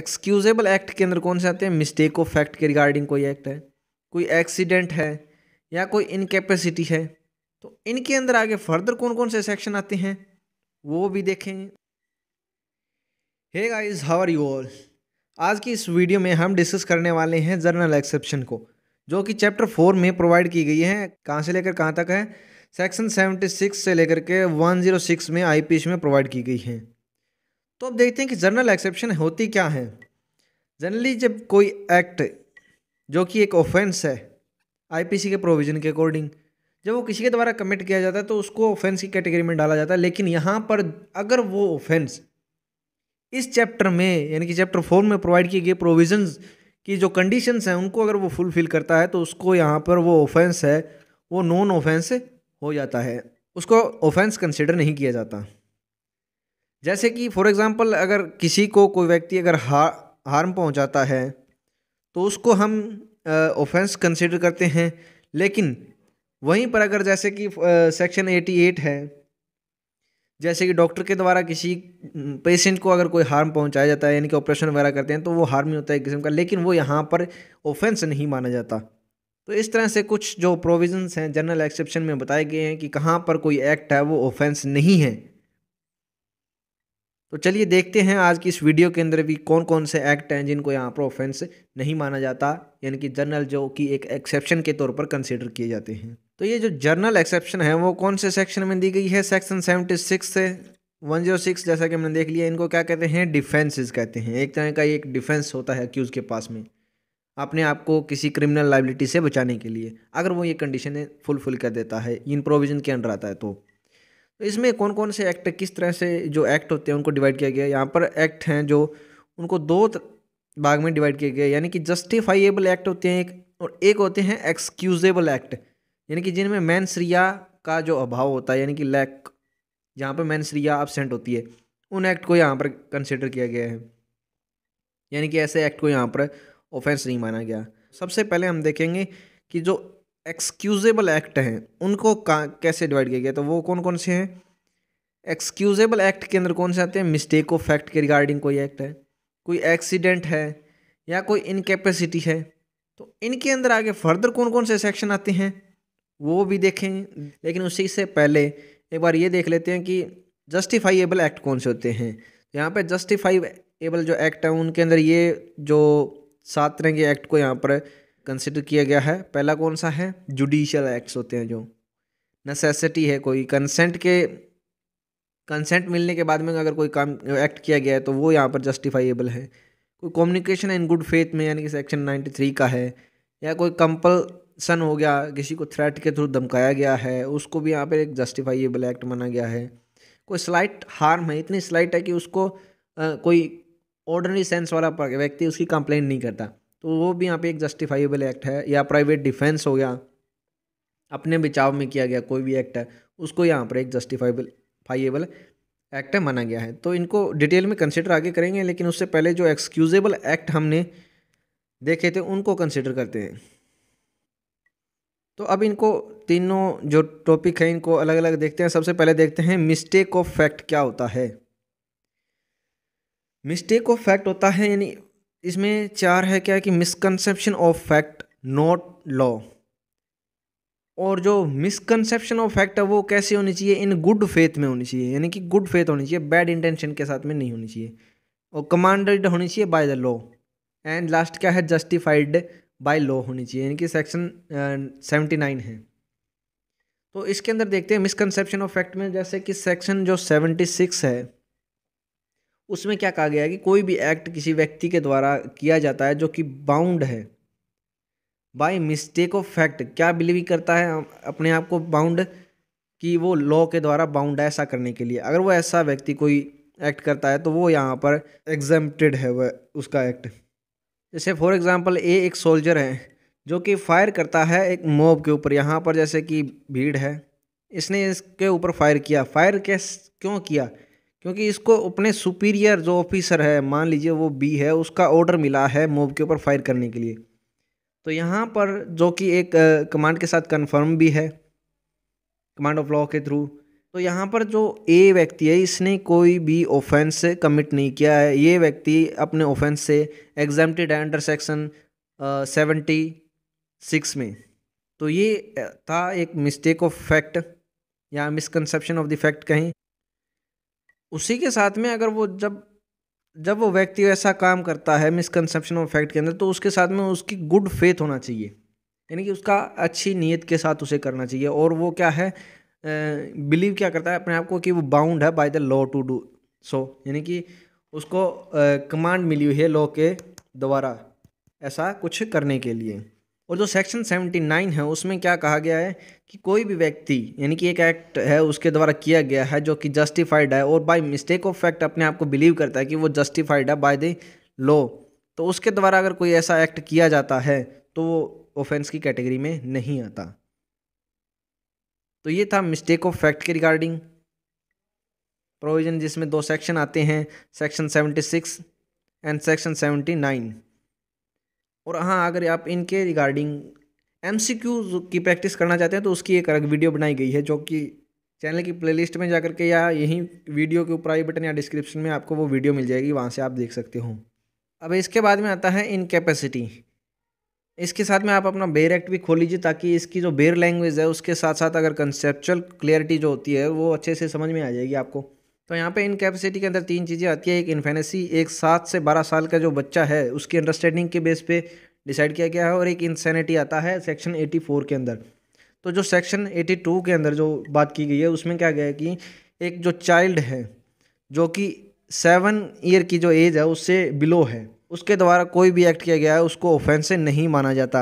Excusable act के अंदर कौन से आते हैं मिस्टेक ऑफ फैक्ट के रिगार्डिंग कोई एक्ट है कोई एक्सीडेंट है या कोई इनकेपेसिटी है तो इनके अंदर आगे फर्दर कौन कौन से सेक्शन आते हैं वो भी देखेंगे hey guys how are you all आज की इस वीडियो में हम डिस्कस करने वाले हैं जर्नल एक्सेप्शन को जो कि चैप्टर फोर में प्रोवाइड की गई है कहाँ से लेकर कहाँ तक है सेक्शन सेवेंटी सिक्स से लेकर के वन जीरो सिक्स में आई में प्रोवाइड की गई है तो अब देखते हैं कि जनरल एक्सेप्शन होती क्या है जनरली जब कोई एक्ट जो कि एक ऑफेंस है आईपीसी के प्रोविज़न के अकॉर्डिंग जब वो किसी के द्वारा कमिट किया जाता है तो उसको ऑफेंस की कैटेगरी में डाला जाता है लेकिन यहाँ पर अगर वो ऑफेंस इस चैप्टर में यानी कि चैप्टर फोर में प्रोवाइड किए गए प्रोविजन की जो कंडीशंस हैं उनको अगर वो फुलफिल करता है तो उसको यहाँ पर वो ऑफेंस है वो नॉन ऑफेंस हो जाता है उसको ऑफेंस कंसिडर नहीं किया जाता जैसे कि फॉर एग्ज़ाम्पल अगर किसी को कोई व्यक्ति अगर हा हार्म पहुंचाता है तो उसको हम ऑफेंस कंसिडर करते हैं लेकिन वहीं पर अगर जैसे कि सेक्शन एटी एट है जैसे कि डॉक्टर के द्वारा किसी पेशेंट को अगर कोई हार्म पहुंचाया जाता है यानी कि ऑपरेशन वगैरह करते हैं तो वो हार्म ही होता है एक किस्म का लेकिन वो यहाँ पर ऑफेंस नहीं माना जाता तो इस तरह से कुछ जो प्रोविजंस हैं जनरल एक्सेप्शन में बताए गए हैं कि कहाँ पर कोई एक्ट है वो ऑफेंस नहीं है तो चलिए देखते हैं आज की इस वीडियो के अंदर भी कौन कौन से एक्ट हैं जिनको यहाँ पर ऑफेंस नहीं माना जाता यानी कि जर्नल जो कि एक एक्सेप्शन के तौर पर कंसिडर किए जाते हैं तो ये जो जर्नल एक्सेप्शन है वो कौन से सेक्शन में दी गई है सेक्शन सेवेंटी सिक्स से वन जीरो सिक्स जैसा कि हमने देख लिया इनको क्या कहते हैं डिफेंसेस कहते हैं एक तरह का एक डिफेंस होता है अक्यूज़ के पास में अपने आप को किसी क्रिमिनल लाइबिलिटी से बचाने के लिए अगर वो ये कंडीशन फुलफिल कर देता है इन प्रोविज़न के अंडर आता है तो तो इसमें कौन कौन से एक्ट किस तरह से जो एक्ट होते हैं उनको डिवाइड किया गया यहाँ पर एक्ट हैं जो उनको दो भाग में डिवाइड किया गया यानी कि जस्टिफाइएबल एक्ट होते हैं एक और एक होते हैं एक्सक्यूजेबल एक्ट यानी कि जिनमें मैनसरिया का जो अभाव होता है यानी कि लैक जहाँ पर मैनसरिया एबसेंट होती है उन एक्ट को यहाँ पर कंसिडर किया गया है यानी कि ऐसे एक्ट को यहाँ पर ऑफेंस नहीं माना गया सबसे पहले हम देखेंगे कि जो एक्सक्यूजेबल एक्ट हैं उनको कैसे डिवाइड किया गया तो वो कौन कौन से हैं एक्सक्यूजेबल एक्ट के अंदर कौन से आते हैं मिस्टेक ऑफ फैक्ट के रिगार्डिंग कोई एक्ट है कोई एक्सीडेंट है या कोई इनकेपेसिटी है तो इनके अंदर आगे फर्दर कौन कौन से सेक्शन आते हैं वो भी देखें लेकिन उसी से पहले एक बार ये देख लेते हैं कि जस्टिफाइएबल एक्ट कौन से होते हैं तो यहाँ पर जस्टिफाइएबल जो एक्ट है उनके अंदर ये जो सात तरह के एक्ट को यहाँ पर कंसिडर किया गया है पहला कौन सा है जुडिशल एक्ट्स होते हैं जो नेसेसिटी है कोई कंसेंट के कंसेंट मिलने के बाद में अगर कोई काम एक्ट किया गया है तो वो यहाँ पर जस्टिफाइएबल है कोई कम्युनिकेशन इन गुड फेथ में यानी कि सेक्शन नाइन्टी थ्री का है या कोई कंपल्सन हो गया किसी को थ्रेट के थ्रू धमकाया गया है उसको भी यहाँ पर एक जस्टिफाइएबल एक्ट माना गया है कोई स्लाइट हार्म है इतनी स्लाइट है कि उसको आ, कोई ऑर्डनरी सेंस वाला व्यक्ति उसकी कंप्लेंट नहीं करता तो वो भी यहाँ पे एक जस्टिफाइबल एक्ट है या प्राइवेट डिफेंस हो गया अपने बचाव में किया गया कोई भी एक्ट है उसको यहाँ पर एक जस्टिफाइबल फाइएबल एक्ट माना गया है तो इनको डिटेल में कंसिडर आगे करेंगे लेकिन उससे पहले जो एक्सक्यूजेबल एक्ट हमने देखे थे उनको कंसिडर करते हैं तो अब इनको तीनों जो टॉपिक है इनको अलग अलग देखते हैं सबसे पहले देखते हैं मिस्टेक ऑफ फैक्ट क्या होता है मिस्टेक ऑफ फैक्ट होता है यानी इसमें चार है क्या कि misconception of fact not law और जो मिसकनसेप्शन ऑफ फैक्ट है वो कैसे होनी चाहिए इन गुड फेथ में होनी चाहिए यानी कि गुड फेथ होनी चाहिए बैड इंटेंशन के साथ में नहीं होनी चाहिए और कमांडेड होनी चाहिए by the law and last क्या है जस्टिफाइड बाय लॉ होनी चाहिए यानी कि सेक्शन सेवेंटी नाइन है तो इसके अंदर देखते हैं मिसकनसेप्शन ऑफ फैक्ट में जैसे कि सेक्शन जो सेवेंटी सिक्स है उसमें क्या कहा गया है कि कोई भी एक्ट किसी व्यक्ति के द्वारा किया जाता है जो कि बाउंड है बाय मिस्टेक ऑफ फैक्ट क्या बिलीव करता है अपने आप को बाउंड कि वो लॉ के द्वारा बाउंड है ऐसा करने के लिए अगर वो ऐसा व्यक्ति कोई एक्ट करता है तो वो यहाँ पर एग्जेम्प्टेड है वह उसका एक्ट जैसे फॉर एग्ज़ाम्पल ए एक सोल्जर है जो कि फायर करता है एक मॉब के ऊपर यहाँ पर जैसे कि भीड़ है इसने इसके ऊपर फायर किया फायर कैस क्यों किया क्योंकि इसको अपने सुपीरियर जो ऑफिसर है मान लीजिए वो बी है उसका ऑर्डर मिला है मोब के ऊपर फायर करने के लिए तो यहाँ पर जो कि एक कमांड के साथ कन्फर्म भी है कमांड ऑफ लॉ के थ्रू तो यहाँ पर जो ए व्यक्ति है इसने कोई भी ऑफेंस कमिट नहीं किया है ये व्यक्ति अपने ऑफेंस से एग्जामटेड है अंडर सेक्शन सेवेंटी सिक्स में तो ये था एक मिस्टेक ऑफ फैक्ट या मिसकनसेप्शन ऑफ द फैक्ट कहीं उसी के साथ में अगर वो जब जब वो व्यक्ति ऐसा काम करता है मिसकनसेप्शन ऑफ फैक्ट के अंदर तो उसके साथ में उसकी गुड फेथ होना चाहिए यानी कि उसका अच्छी नीयत के साथ उसे करना चाहिए और वो क्या है बिलीव क्या करता है अपने आप को कि वो बाउंड है by the law to do so यानी कि उसको कमांड मिली हुई है लॉ के द्वारा ऐसा कुछ करने के लिए और जो सेक्शन 79 है उसमें क्या कहा गया है कि कोई भी व्यक्ति यानी कि एक एक्ट है उसके द्वारा किया गया है जो कि जस्टिफाइड है और बाय मिस्टेक ऑफ फैक्ट अपने आप को बिलीव करता है कि वो जस्टिफाइड है बाय द लॉ तो उसके द्वारा अगर कोई ऐसा एक्ट किया जाता है तो वो ऑफेंस की कैटेगरी में नहीं आता तो ये था मिस्टेक ऑफ फैक्ट के रिगार्डिंग प्रोविज़न जिसमें दो सेक्शन आते हैं section six and section nine और हाँ अगर आप इनके रिगार्डिंग एम की प्रैक्टिस करना चाहते हैं तो उसकी एक अलग वीडियो बनाई गई है जो कि चैनल की प्लेलिस्ट में जाकर के या यहीं वीडियो के ऊपर आई बटन या डिस्क्रिप्शन में आपको वो वीडियो मिल जाएगी वहाँ से आप देख सकते हो अब इसके बाद में आता है इनकेपेसिटी इसके साथ में आप अपना बेर एक्ट भी खोल लीजिए ताकि इसकी जो बेयर लैंग्वेज है उसके साथ साथ अगर कंसेप्चुअल क्लियरिटी जो होती है वो अच्छे से समझ में आ जाएगी आपको तो यहाँ पे इन कैपेसिटी के अंदर तीन चीज़ें आती है एक इन्फेनेसी एक सात से बारह साल का जो बच्चा है उसकी अंडरस्टैंडिंग के बेस पे डिसाइड किया गया है और एक इंसैनिटी आता है सेक्शन एटी फोर के अंदर तो जो सेक्शन एटी टू के अंदर जो बात की गई है उसमें क्या गया है कि एक जो चाइल्ड है जो कि सेवन ईयर की जो एज है उससे बिलो है उसके द्वारा कोई भी एक्ट किया गया है उसको ऑफेंस नहीं माना जाता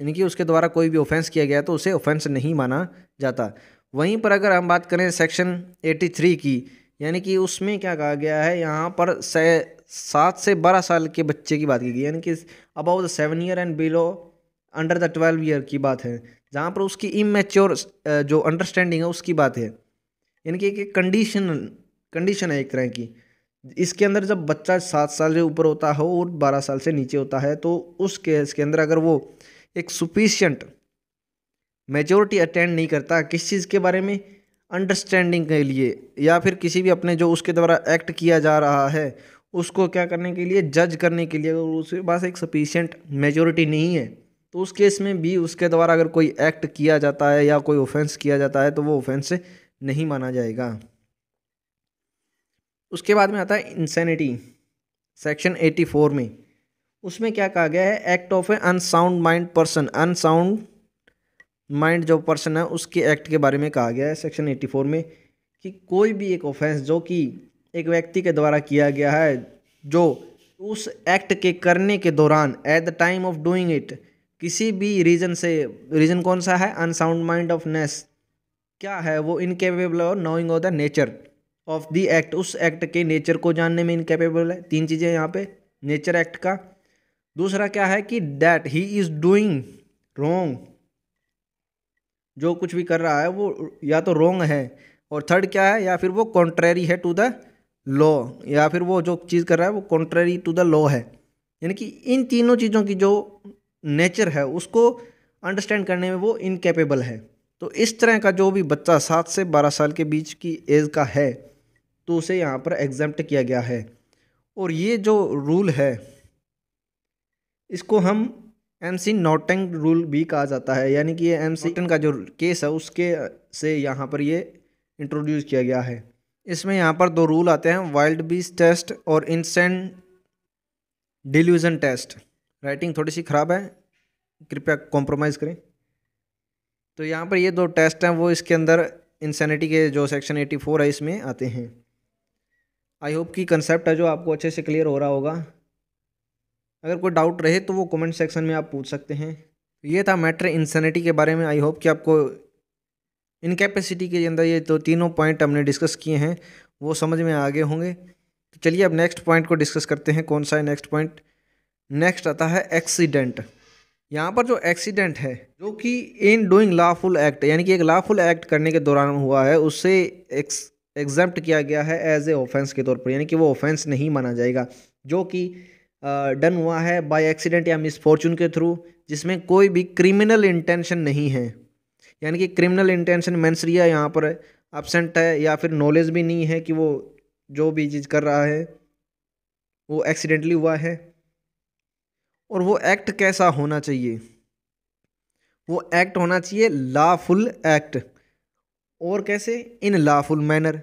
यानी कि उसके द्वारा कोई भी ऑफेंस किया गया तो उसे ऑफेंस नहीं माना जाता वहीं पर अगर हम बात करें सेक्शन 83 की यानी कि उसमें क्या कहा गया है यहाँ पर से सात से बारह साल के बच्चे की बात की गई यानी कि above the seven year and below under the twelve year की बात है जहाँ पर उसकी इमेच्योर जो अंडरस्टैंडिंग है उसकी बात है यानी कि एक कंडीशन कंडीशन है एक तरह की इसके अंदर जब बच्चा सात साल से ऊपर होता हो और बारह साल से नीचे होता है तो उस केस के अंदर अगर वो एक सुफिशेंट मेजोरिटी अटेंड नहीं करता किस चीज़ के बारे में अंडरस्टैंडिंग के लिए या फिर किसी भी अपने जो उसके द्वारा एक्ट किया जा रहा है उसको क्या करने के लिए जज करने के लिए अगर उसके पास एक सफिशियंट मेजोरिटी नहीं है तो उस केस में भी उसके द्वारा अगर कोई एक्ट किया जाता है या कोई ऑफेंस किया जाता है तो वो ऑफेंस नहीं माना जाएगा उसके बाद में आता है इंसेनिटी सेक्शन 84 में उसमें क्या कहा गया है act of a unsound mind person unsound mind जो पर्सन है उसके एक्ट के बारे में कहा गया है सेक्शन 84 में कि कोई भी एक ऑफेंस जो कि एक व्यक्ति के द्वारा किया गया है जो उस एक्ट के करने के दौरान at the time of doing it किसी भी रीज़न से रीज़न कौन सा है अनसाउंड माइंड ऑफ नेस क्या है वो इनकेपेबल और knowing of the nature of the act उस एक्ट के नेचर को जानने में इनकेपेबल है तीन चीज़ें यहाँ पे नेचर एक्ट का दूसरा क्या है कि that he is doing wrong जो कुछ भी कर रहा है वो या तो रोंग है और थर्ड क्या है या फिर वो कॉन्ट्रेरी है टू द लॉ या फिर वो जो चीज़ कर रहा है वो कॉन्ट्रेरी टू द लॉ है यानी कि इन तीनों चीज़ों की जो नेचर है उसको अंडरस्टैंड करने में वो इनकेपेबल है तो इस तरह का जो भी बच्चा सात से बारह साल के बीच की एज का है तो उसे यहाँ पर एग्जाम्प्ट किया गया है और ये जो रूल है इसको हम एम सी नॉटन रूल भी कहा जाता है यानी कि ये एम सी का जो केस है उसके से यहाँ पर ये इंट्रोड्यूस किया गया है इसमें यहाँ पर दो रूल आते हैं वाइल्ड बीस टेस्ट और इंसेंट डिल्यूजन टेस्ट राइटिंग थोड़ी सी ख़राब है कृपया कॉम्प्रोमाइज़ करें तो यहाँ पर ये दो टेस्ट हैं वो इसके अंदर इंसेनिटी के जो सेक्शन 84 है इसमें आते हैं आई होप कि कंसेप्ट है जो आपको अच्छे से क्लियर हो रहा होगा अगर कोई डाउट रहे तो वो कमेंट सेक्शन में आप पूछ सकते हैं ये था मैटर इंसनिटी के बारे में आई होप कि आपको इनकेपेसिटी के अंदर ये तो तीनों पॉइंट हमने डिस्कस किए हैं वो समझ में आगे होंगे तो चलिए अब नेक्स्ट पॉइंट को डिस्कस करते हैं कौन सा है नेक्स्ट पॉइंट नेक्स्ट आता है एक्सीडेंट यहाँ पर जो एक्सीडेंट है जो कि इन डूइंग लाफुल एक्ट यानी कि एक लाफुल एक्ट करने के दौरान हुआ है उससे एक्स एग्जाम्प्ट किया गया है एज ए ऑफेंस के तौर पर यानी कि वो ऑफेंस नहीं माना जाएगा जो कि डन हुआ है बाय एक्सीडेंट या मिसफॉर्चून के थ्रू जिसमें कोई भी क्रिमिनल इंटेंशन नहीं है यानी कि क्रिमिनल इंटेंशन मैंसरिया यहाँ पर एबसेंट है या फिर नॉलेज भी नहीं है कि वो जो भी चीज़ कर रहा है वो एक्सीडेंटली हुआ है और वो एक्ट कैसा होना चाहिए वो एक्ट होना चाहिए लाफुल एक्ट और कैसे in lawful manner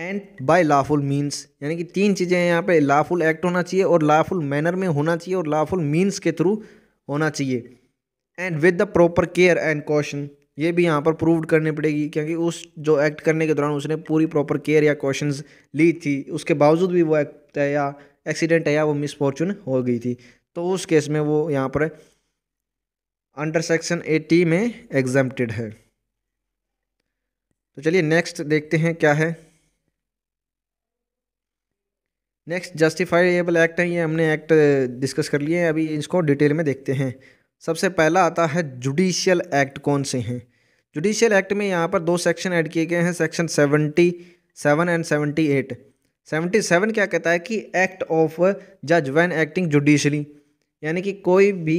and by lawful means यानी कि तीन चीज़ें यहाँ पे लाफुल एक्ट होना चाहिए और लाफुल मैनर में होना चाहिए और लाफुल मीन्स के थ्रू होना चाहिए and with the proper care and caution ये भी यहाँ पर प्रूव करनी पड़ेगी क्योंकि उस जो एक्ट करने के दौरान उसने पूरी प्रॉपर केयर या कॉशन ली थी उसके बावजूद भी वो एक्ट है या एक्सीडेंट है या वो मिसफॉर्चून हो गई थी तो उस केस में वो यहाँ पर अंडर सेक्शन एटी में एग्जेप्टेड है तो चलिए नेक्स्ट देखते हैं क्या है नेक्स्ट जस्टिफाइएबल एक्ट है ये हमने एक्ट डिस्कस कर लिए हैं अभी इसको डिटेल में देखते हैं सबसे पहला आता है जुडिशियल एक्ट कौन से हैं जुडिशियल एक्ट में यहाँ पर दो सेक्शन ऐड किए गए हैं section seventy seven and seventy eight seventy seven क्या कहता है कि एक्ट ऑफ जज वैन एक्टिंग जुडिशरी यानी कि कोई भी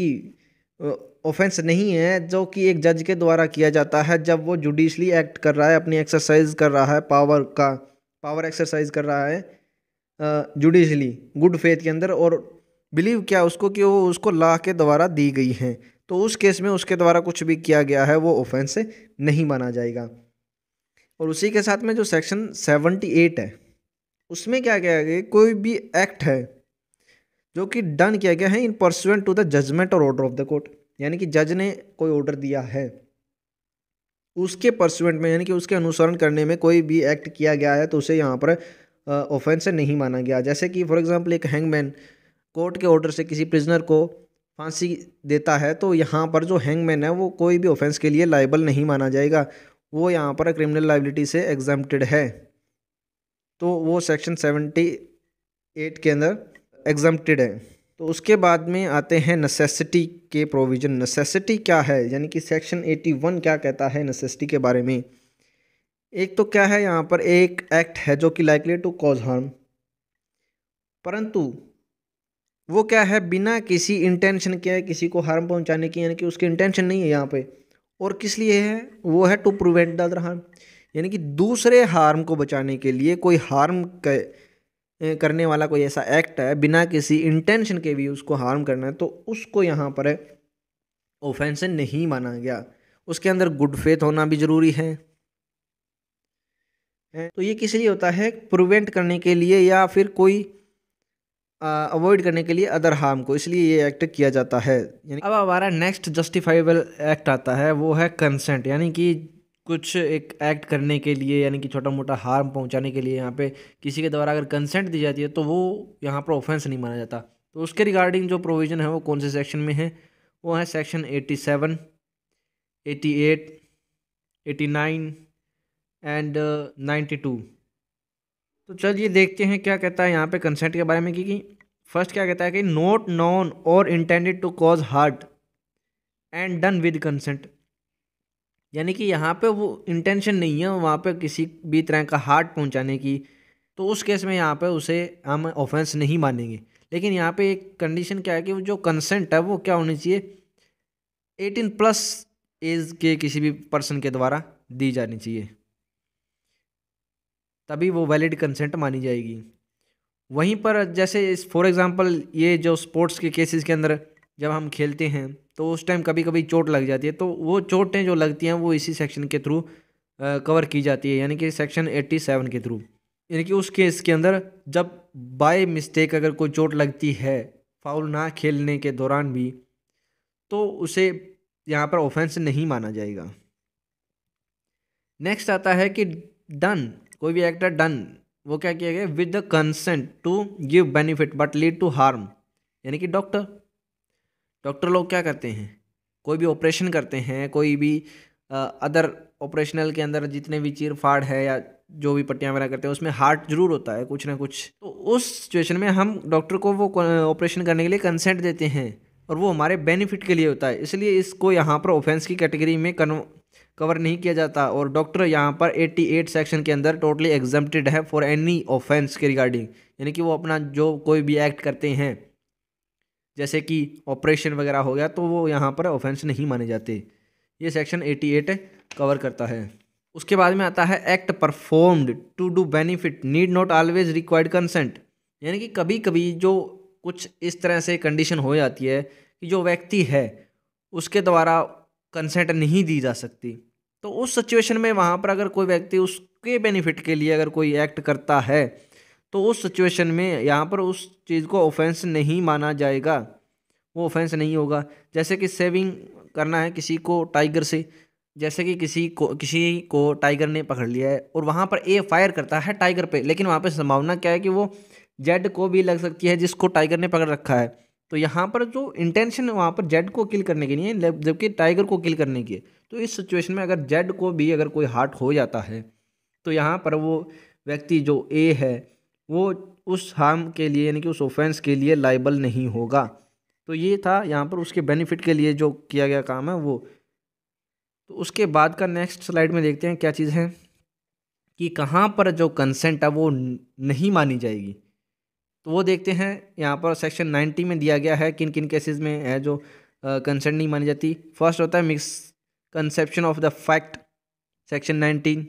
ऑफेंस नहीं है जो कि एक जज के द्वारा किया जाता है जब वो जुडिशली एक्ट कर रहा है अपनी एक्सरसाइज कर रहा है पावर का पावर एक्सरसाइज कर रहा है जुडिशली गुड फेथ के अंदर और बिलीव किया उसको कि वो उसको ला के द्वारा दी गई हैं तो उस केस में उसके द्वारा कुछ भी किया गया है वो ऑफेंस नहीं माना जाएगा और उसी के साथ में जो सेक्शन सेवेंटी एट है उसमें क्या किया गया कोई भी एक्ट है जो कि डन किया गया है in pursuant to the judgment और ऑर्डर ऑफ द कोर्ट यानी कि जज ने कोई ऑर्डर दिया है उसके परसुएंट में यानी कि उसके अनुसरण करने में कोई भी एक्ट किया गया है तो उसे यहाँ पर ऑफेंस नहीं माना गया जैसे कि फॉर एग्जांपल एक हैंगमैन कोर्ट के ऑर्डर से किसी प्रिजनर को फांसी देता है तो यहाँ पर जो हैंगमैन है वो कोई भी ऑफेंस के लिए लाइबल नहीं माना जाएगा वो यहाँ पर क्रिमिनल लाइबिलिटी से एग्जाम्प्टेड है तो वो सेक्शन सेवेंटी एट के अंदर एग्जाम्प्टेड है तो उसके बाद में आते हैं नेसेसिटी के प्रोविज़न नेसेसिटी क्या है यानी कि सेक्शन एटी वन क्या कहता है नेसेसिटी के बारे में एक तो क्या है यहाँ पर एक एक्ट है जो कि लाइकली टू कॉज हार्म परंतु वो क्या है बिना किसी इंटेंशन के किसी को हार्म पहुँचाने की यानी कि उसकी इंटेंशन नहीं है यहाँ पे और किस लिए है वो है to prevent the other harm यानी कि दूसरे हार्म को बचाने के लिए कोई हार्म करने वाला कोई ऐसा एक्ट है बिना किसी इंटेंशन के भी उसको हार्म करना है तो उसको यहाँ पर ऑफेंस नहीं माना गया उसके अंदर गुड फेथ होना भी ज़रूरी है है तो ये किस लिए होता है प्रिवेंट करने के लिए या फिर कोई अवॉइड करने के लिए अदर हार्म को इसलिए ये एक्ट किया जाता है अब हमारा नेक्स्ट जस्टिफाइबल एक्ट आता है वो है कंसेंट यानी कि कुछ एक एक्ट करने के लिए यानी कि छोटा मोटा हार्म पहुंचाने के लिए यहाँ पे किसी के द्वारा अगर कंसेंट दी जाती है तो वो यहाँ पर ऑफेंस नहीं माना जाता तो उसके रिगार्डिंग जो प्रोविज़न है वो कौन से सेक्शन में है वो है section eighty seven eighty eight eighty nine and ninety two तो चलिए देखते हैं क्या कहता है यहाँ पे कंसेंट के बारे में कि फर्स्ट क्या कहता है कि नोट नॉन और intended to cause hurt and done with consent यानी कि यहाँ पे वो इंटेंशन नहीं है वहाँ पे किसी भी तरह का हार्ट पहुँचाने की तो उस केस में यहाँ पे उसे हम ऑफेंस नहीं मानेंगे लेकिन यहाँ पे एक कंडीशन क्या है कि जो कंसेंट है वो क्या होनी चाहिए एटीन प्लस एज के किसी भी पर्सन के द्वारा दी जानी चाहिए तभी वो वैलिड कंसेंट मानी जाएगी वहीं पर जैसे फॉर एग्ज़ाम्पल ये जो स्पोर्ट्स के केसेस के अंदर जब हम खेलते हैं तो उस टाइम कभी कभी चोट लग जाती है तो वो चोटें जो लगती हैं वो इसी सेक्शन के थ्रू कवर की जाती है यानी कि सेक्शन एट्टी सेवन के थ्रू यानी कि उस केस के अंदर जब बाय मिस्टेक अगर कोई चोट लगती है फाउल ना खेलने के दौरान भी तो उसे यहाँ पर ऑफेंस नहीं माना जाएगा नेक्स्ट आता है कि डन कोई भी एक्ट है डन वो क्या किया गया with the consent to give benefit but lead to harm यानी कि डॉक्टर डॉक्टर लोग क्या करते हैं कोई भी ऑपरेशन करते हैं कोई भी अदर ऑपरेशनल के अंदर जितने भी चीर फाड़ है या जो भी पट्टियाँ वगैरह करते हैं उसमें हार्ट जरूर होता है कुछ ना कुछ तो उस सिचुएशन में हम डॉक्टर को वो ऑपरेशन करने के लिए कंसेंट देते हैं और वो हमारे बेनिफिट के लिए होता है इसलिए इसको यहाँ पर ऑफेंस की कैटेगरी में कन्व कवर नहीं किया जाता और डॉक्टर यहाँ पर 88 सेक्शन के अंदर टोटली एग्जम्प्टेड है फॉर एनी ऑफेंस के रिगार्डिंग यानी कि वो अपना जो कोई भी एक्ट करते हैं जैसे कि ऑपरेशन वगैरह हो गया तो वो यहाँ पर ऑफेंस नहीं माने जाते ये सेक्शन 88 कवर करता है उसके बाद में आता है act performed to do benefit need not always required consent यानी कि कभी कभी जो कुछ इस तरह से कंडीशन हो जाती है कि जो व्यक्ति है उसके द्वारा कंसेंट नहीं दी जा सकती तो उस सिचुएशन में वहाँ पर अगर कोई व्यक्ति उसके बेनिफिट के लिए अगर कोई एक्ट करता है तो उस सिचुएशन में यहाँ पर उस चीज़ को ऑफेंस नहीं माना जाएगा वो ऑफेंस नहीं होगा जैसे कि सेविंग करना है किसी को टाइगर से जैसे कि किसी को किसी को टाइगर ने पकड़ लिया है और वहाँ पर ए फायर करता है टाइगर पे लेकिन वहाँ पर संभावना क्या है कि वो जेड को भी लग सकती है जिसको टाइगर ने पकड़ रखा है तो यहाँ पर जो इंटेंशन है वहाँ पर जेड को किल करने की नहीं है जबकि टाइगर को किल करने की है तो इस सिचुएशन में अगर जेड को भी अगर कोई हार्ट हो जाता है तो यहाँ पर वो व्यक्ति जो ए है वो उस हार्म के लिए यानी कि उस ऑफेंस के लिए लाइबल नहीं होगा तो ये था यहाँ पर उसके बेनिफिट के लिए जो किया गया काम है वो तो उसके बाद का नेक्स्ट स्लाइड में देखते हैं क्या चीज़ है कि कहाँ पर जो कंसेंट है वो नहीं मानी जाएगी तो वो देखते हैं यहाँ पर सेक्शन नाइन्टी में दिया गया है किन किन केसेस में है जो कंसेंट नहीं मानी जाती फर्स्ट होता है misconception of the fact section nineteen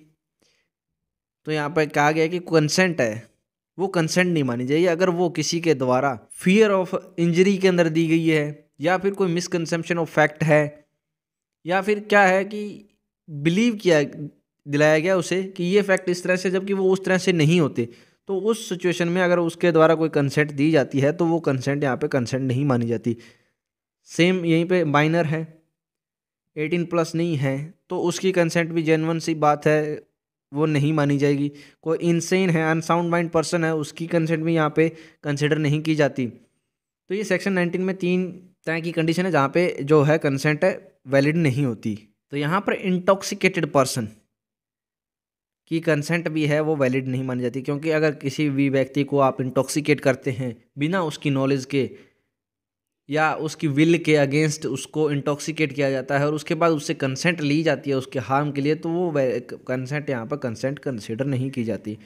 तो यहाँ पर कहा गया कि कंसेंट है वो कंसेंट नहीं मानी जाएगी अगर वो किसी के द्वारा फियर ऑफ इंजरी के अंदर दी गई है या फिर कोई मिसकनसेप्शन ऑफ फैक्ट है या फिर क्या है कि बिलीव किया दिलाया गया उसे कि ये फैक्ट इस तरह से जबकि वो उस तरह से नहीं होते तो उस सिचुएशन में अगर उसके द्वारा कोई कंसेंट दी जाती है तो वो कंसेंट यहाँ पे कंसेंट नहीं मानी जाती सेम यहीं पे माइनर है एटीन प्लस नहीं है तो उसकी कंसेंट भी जेनवन सी बात है वो नहीं मानी जाएगी कोई इनसेन है अनसाउंड माइंड पर्सन है उसकी कंसेंट भी यहाँ पे कंसिडर नहीं की जाती तो ये सेक्शन नाइनटीन में तीन तरह की कंडीशन है जहाँ पे जो है कंसेंट है वैलिड नहीं होती तो यहाँ पर इंटॉक्सिकेटेड पर्सन की कंसेंट भी है वो वैलिड नहीं मानी जाती क्योंकि अगर किसी भी व्यक्ति को आप इंटॉक्सिकेट करते हैं बिना उसकी नॉलेज के या उसकी विल के अगेंस्ट उसको इंटॉक्सिकेट किया जाता है और उसके बाद उससे कंसेंट ली जाती है उसके हार्म के लिए तो वो कंसेंट यहाँ पर कंसेंट कंसिडर नहीं की जाती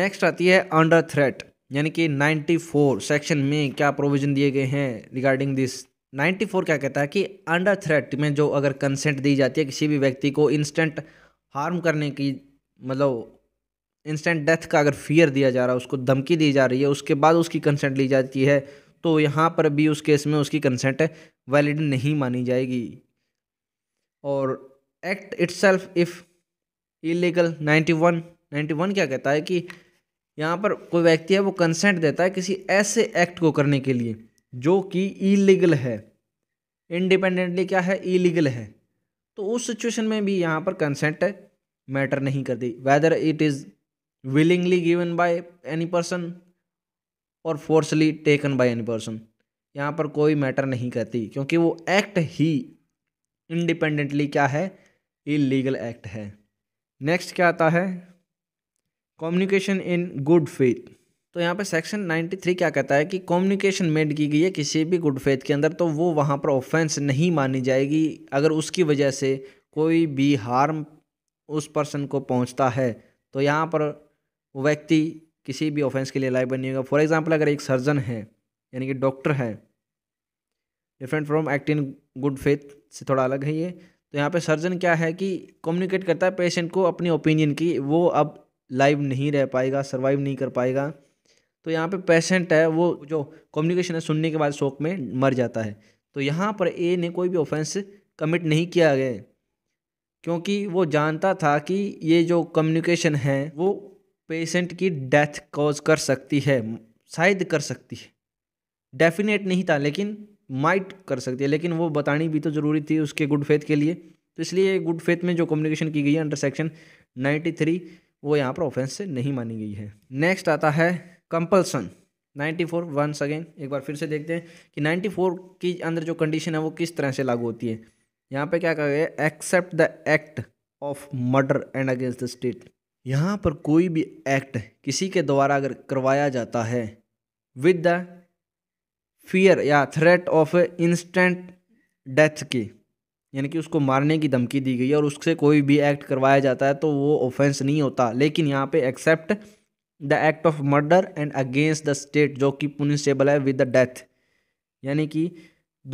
नेक्स्ट आती है अंडर थ्रेट यानी कि 94 सेक्शन में क्या प्रोविज़न दिए गए हैं रिगार्डिंग दिस 94 क्या कहता है कि अंडर थ्रेट में जो अगर कंसेंट दी जाती है किसी भी व्यक्ति को इंस्टेंट हार्म करने की मतलब इंस्टेंट डेथ का अगर फियर दिया जा रहा है उसको धमकी दी जा रही है उसके बाद उसकी कंसेंट ली जाती है तो यहाँ पर भी उस केस में उसकी कंसेंट वैलिड नहीं मानी जाएगी और act itself if illegal ninety one ninety one क्या कहता है कि यहाँ पर कोई व्यक्ति है वो कंसेंट देता है किसी ऐसे एक्ट को करने के लिए जो कि इलीगल है इंडिपेंडेंटली क्या है इलीगल है तो उस सिचुएशन में भी यहाँ पर कंसेंट मैटर नहीं करती whether it is willingly given by any person और forcefully taken by any person यहाँ पर कोई मैटर नहीं करती क्योंकि वो एक्ट ही इंडिपेंडेंटली क्या है इलीगल एक्ट है नेक्स्ट क्या आता है कम्युनिकेशन इन गुड फेथ तो यहाँ पर सेक्शन नाइन्टी थ्री क्या कहता है कि कम्युनिकेशन मेड की गई है किसी भी गुड फेथ के अंदर तो वो वहाँ पर ऑफेंस नहीं मानी जाएगी अगर उसकी वजह से कोई भी हार्म उस पर्सन को पहुँचता है तो यहाँ पर व्यक्ति किसी भी ऑफेंस के लिए लाइबल नहीं होगा फॉर एग्जाम्पल अगर एक सर्जन है यानी कि डॉक्टर है different from act in good faith से थोड़ा अलग है ये तो यहाँ पे सर्जन क्या है कि कम्युनिकेट करता है पेशेंट को अपनी ओपिनियन की वो अब लाइव नहीं रह पाएगा सर्वाइव नहीं कर पाएगा तो यहाँ पे पेशेंट है वो जो कम्युनिकेशन है सुनने के बाद शौक में मर जाता है तो यहाँ पर ए ने कोई भी ऑफेंस कमिट नहीं किया गया क्योंकि वो जानता था कि ये जो कम्युनिकेशन है वो पेशेंट की डेथ कॉज कर सकती है शायद कर सकती है डेफिनेट नहीं था लेकिन माइट कर सकती है लेकिन वो बतानी भी तो ज़रूरी थी उसके गुड फेथ के लिए तो इसलिए गुड फेथ में जो कम्युनिकेशन की गई है अंडर सेक्शन नाइन्टी थ्री वो यहाँ पर ऑफेंस से नहीं मानी गई है नेक्स्ट आता है compulsion ninety four once again एक बार फिर से देखते हैं कि नाइन्टी फोर के अंदर जो कंडीशन है वो किस तरह से लागू होती है यहाँ पे क्या कहा गया except the act of murder and against the state यहाँ पर कोई भी एक्ट किसी के द्वारा अगर करवाया जाता है विद द फियर या थ्रेट ऑफ इंस्टेंट डेथ की यानी कि उसको मारने की धमकी दी गई है और उससे कोई भी एक्ट करवाया जाता है तो वो ऑफेंस नहीं होता लेकिन यहाँ पे except the act of murder and against the state जो कि पुनिशेबल है विद द डेथ यानी कि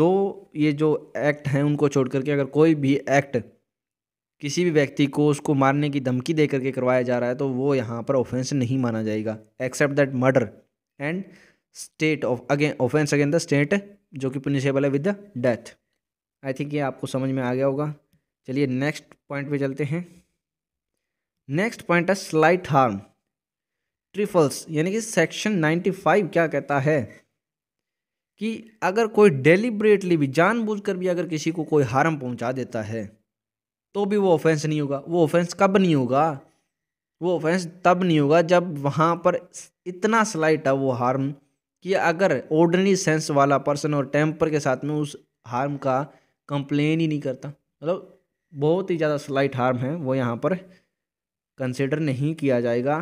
दो ये जो एक्ट हैं उनको छोड़ करके अगर कोई भी एक्ट किसी भी व्यक्ति को उसको मारने की धमकी दे करके करवाया जा रहा है तो वो यहाँ पर ऑफेंस नहीं माना जाएगा except that murder and state of again offence again the state जो कि पुनिशेबल है with the death I think ये आपको समझ में आ गया होगा चलिए नेक्स्ट पॉइंट पे चलते हैं नेक्स्ट पॉइंट है स्लाइट हार्म ट्रिफल्स यानी कि सेक्शन नाइन्टी फाइव क्या कहता है कि अगर कोई डेलिब्रेटली भी जानबूझकर भी अगर किसी को कोई हार्म पहुंचा देता है तो भी वो ऑफेंस नहीं होगा वो ऑफेंस कब नहीं होगा वो ऑफेंस तब नहीं होगा जब वहाँ पर इतना स्लाइट है वो हार्म कि अगर ऑर्डनरी सेंस वाला पर्सन और टेम्पर के साथ में उस हार्म का कंप्लेन ही नहीं करता मतलब बहुत ही ज़्यादा स्लाइट हार्म है वो यहाँ पर कंसिडर नहीं किया जाएगा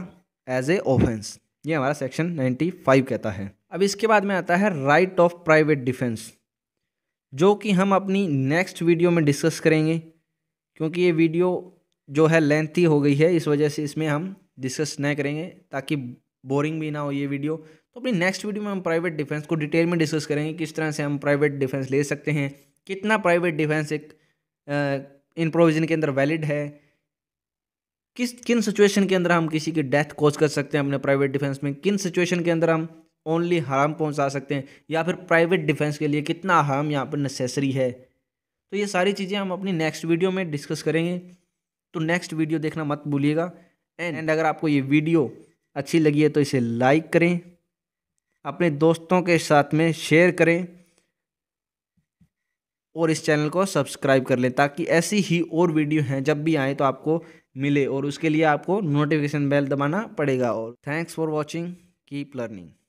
एज ए ऑफेंस ये हमारा सेक्शन नाइन्टी फाइव कहता है अब इसके बाद में आता है राइट ऑफ प्राइवेट डिफेंस जो कि हम अपनी नेक्स्ट वीडियो में डिस्कस करेंगे क्योंकि ये वीडियो जो है लेंथी हो गई है इस वजह से इसमें हम डिस्कस नहीं करेंगे ताकि बोरिंग भी ना हो ये वीडियो तो अपनी नेक्स्ट वीडियो में हम प्राइवेट डिफेंस को डिटेल में डिस्कस करेंगे किस तरह से हम प्राइवेट डिफेंस ले सकते हैं कितना प्राइवेट डिफेंस एक इन प्रोविज़न के अंदर वैलिड है किस किन सिचुएशन के अंदर हम किसी की डेथ कोज कर सकते हैं अपने प्राइवेट डिफेंस में किन सिचुएशन के अंदर हम ओनली हार्म पहुंचा सकते हैं या फिर प्राइवेट डिफेंस के लिए कितना हार्म यहाँ पर नेसेसरी है तो ये सारी चीज़ें हम अपनी नेक्स्ट वीडियो में डिस्कस करेंगे तो नेक्स्ट वीडियो देखना मत भूलिएगा एंड एंड hmm. अगर आपको ये वीडियो अच्छी लगी है तो इसे लाइक करें अपने दोस्तों के साथ में शेयर करें और इस चैनल को सब्सक्राइब कर लें ताकि ऐसी ही और वीडियो हैं जब भी आएँ तो आपको मिले और उसके लिए आपको नोटिफिकेशन बेल दबाना पड़ेगा और thanks for watching keep learning